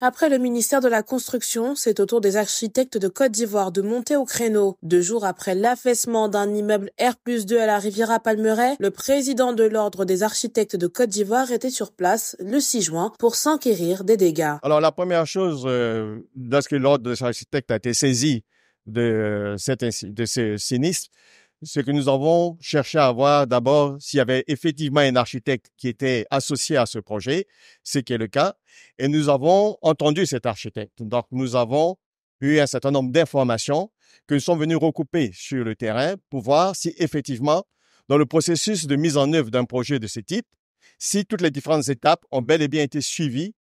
Après le ministère de la Construction, c'est au tour des architectes de Côte d'Ivoire de monter au créneau. Deux jours après l'affaissement d'un immeuble R2 à la Riviera Palmeret, le président de l'Ordre des architectes de Côte d'Ivoire était sur place le 6 juin pour s'enquérir des dégâts. Alors la première chose, euh, lorsque l'Ordre des architectes a été saisi de, euh, cet, de ce sinistre, ce que nous avons cherché à voir d'abord s'il y avait effectivement un architecte qui était associé à ce projet, ce qui est le cas, et nous avons entendu cet architecte. Donc, nous avons eu un certain nombre d'informations que nous sommes venus recouper sur le terrain pour voir si effectivement, dans le processus de mise en œuvre d'un projet de ce type, si toutes les différentes étapes ont bel et bien été suivies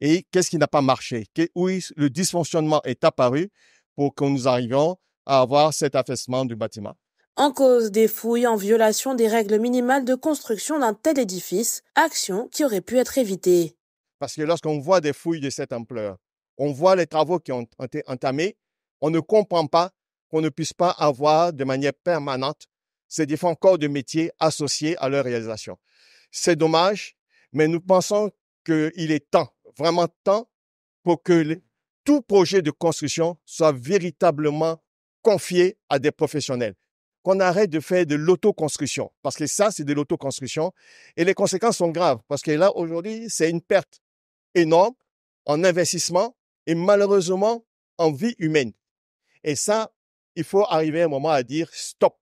et qu'est-ce qui n'a pas marché, où le dysfonctionnement est apparu pour que nous arrivions à avoir cet affaissement du bâtiment. En cause des fouilles en violation des règles minimales de construction d'un tel édifice, action qui aurait pu être évitée. Parce que lorsqu'on voit des fouilles de cette ampleur, on voit les travaux qui ont été entamés, on ne comprend pas qu'on ne puisse pas avoir de manière permanente ces différents corps de métier associés à leur réalisation. C'est dommage, mais nous pensons qu'il est temps, vraiment temps, pour que tout projet de construction soit véritablement confié à des professionnels qu'on arrête de faire de l'autoconstruction, parce que ça, c'est de l'autoconstruction, et les conséquences sont graves, parce que là, aujourd'hui, c'est une perte énorme en investissement et malheureusement en vie humaine. Et ça, il faut arriver à un moment à dire stop.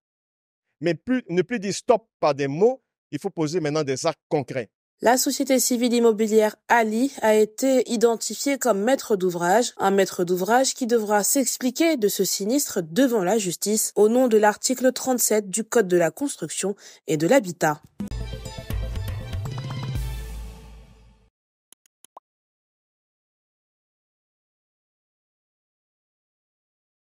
Mais ne plus dire stop par des mots, il faut poser maintenant des actes concrets. La société civile immobilière Ali a été identifiée comme maître d'ouvrage, un maître d'ouvrage qui devra s'expliquer de ce sinistre devant la justice au nom de l'article 37 du Code de la construction et de l'habitat.